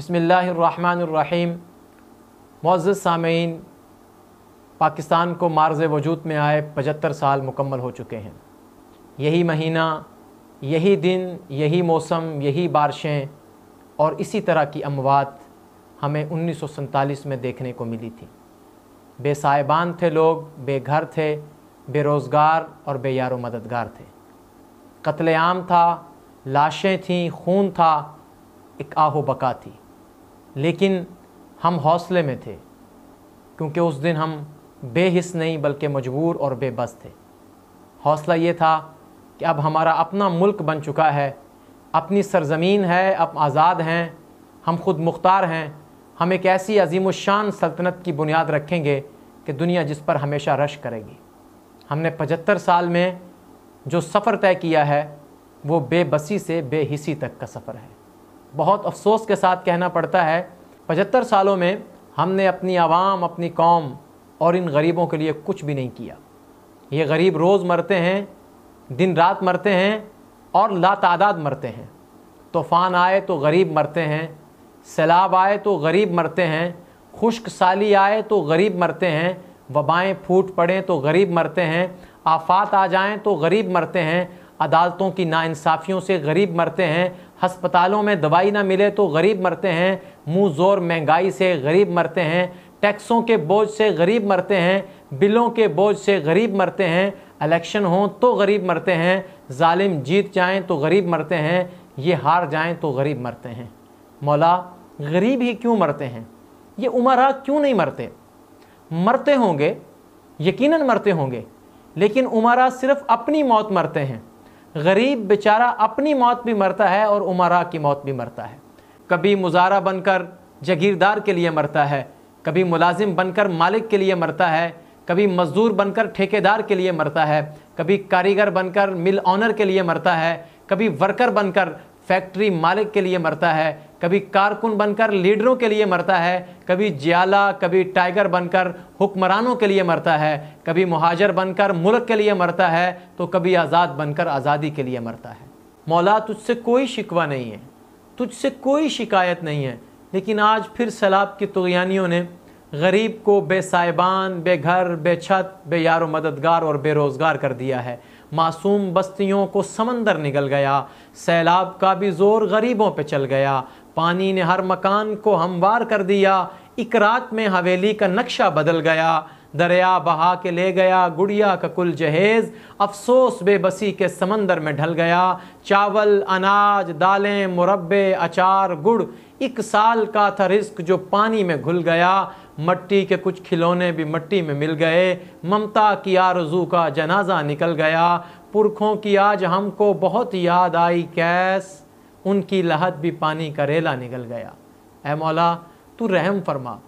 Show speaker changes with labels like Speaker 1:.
Speaker 1: बसमीम मोज़ सामीन पाकिस्तान को मार्ज वजूद में आए पचहत्तर साल मुकम्मल हो चुके हैं यही महीना यही दिन यही मौसम यही बारिशें और इसी तरह की अमवात हमें उन्नीस में देखने को मिली थी बेसाइबान थे लोग बेघर थे बेरोज़गार और बेयारो मददगार थे कत्लेआम था लाशें थीं खून था एक आहो बका थी लेकिन हम हौसले में थे क्योंकि उस दिन हम बेहिस नहीं बल्कि मजबूर और बेबस थे हौसला ये था कि अब हमारा अपना मुल्क बन चुका है अपनी सरजमीन है अब आज़ाद हैं हम खुद मुख्तार हैं हम एक ऐसी अजीम शान सल्तनत की बुनियाद रखेंगे कि दुनिया जिस पर हमेशा रश करेगी हमने पचहत्तर साल में जो सफ़र तय किया है वो बेबसी से बेहिसी तक का सफ़र है बहुत अफसोस के साथ कहना पड़ता है पचहत्तर सालों में हमने अपनी आवाम अपनी कौम और इन गरीबों के लिए कुछ भी नहीं किया ये गरीब रोज़ मरते हैं दिन रात मरते हैं और लातादाद मरते हैं तूफ़ान आए तो गरीब मरते हैं सैलाब आए तो गरीब मरते हैं खुश्क साली आए तो गरीब मरते हैं वबाएँ फूट पड़ें तो गरीब मरते हैं आफात आ जाएँ तो गरीब मरते हैं अदालतों की नाानसाफ़ियों से गरीब मरते हैं हस्पतालों में दवाई ना मिले तो गरीब मरते हैं मुँह ज़ोर महंगाई से गरीब मरते हैं टैक्सों के बोझ से गरीब मरते हैं बिलों के बोझ से गरीब मरते हैं इलेक्शन हों तो गरीब मरते हैं ालिम जीत जाएँ तो गरीब मरते हैं ये हार जाएँ तो गरीब मरते हैं मौला गरीब ही क्यों मरते हैं ये उमरा क्यों नहीं मरते मरते होंगे यकीनन मरते होंगे लेकिन उमरा सिर्फ़ अपनी मौत मरते हैं गरीब बेचारा अपनी मौत भी मरता है और उमरा की मौत भी मरता है कभी मुजारा बनकर जगीरदार के लिए मरता है कभी मुलाजिम बनकर मालिक के लिए मरता है कभी मज़दूर बनकर ठेकेदार के लिए मरता है कभी कारीगर बनकर मिल ऑनर के लिए मरता है कभी वर्कर बनकर फैक्ट्री मालिक के लिए मरता है कभी कारकुन बनकर लीडरों के लिए मरता है कभी जियाला कभी टाइगर बनकर हुक्मरानों के लिए मरता है कभी महाजर बनकर मुल्क के लिए मरता है तो कभी आज़ाद बनकर आज़ादी के लिए मरता है मौला तुझसे कोई शिकवा नहीं है तुझसे कोई शिकायत नहीं है लेकिन आज फिर सैलाब की तुगयानियों ने गरीब को बेसाइबान बेघर बेछत बेयार मददगार और बेरोज़गार कर दिया है मासूम बस्तियों को समंदर निगल गया सैलाब का भी ज़ोर गरीबों पे चल गया पानी ने हर मकान को हमवार कर दिया एक रात में हवेली का नक्शा बदल गया दरिया बहा के ले गया गुड़िया का कुल जहेज अफसोस बेबसी के समंदर में ढल गया चावल अनाज दालें मुरबे अचार गुड़ एक साल का था रिस्क जो पानी में घुल गया मट्टी के कुछ खिलौने भी मट्टी में मिल गए ममता की आरजू का जनाजा निकल गया पुरखों की आज हमको बहुत याद आई कैस उनकी लहत भी पानी का रेला निकल गया ए मौला तू रहम फरमा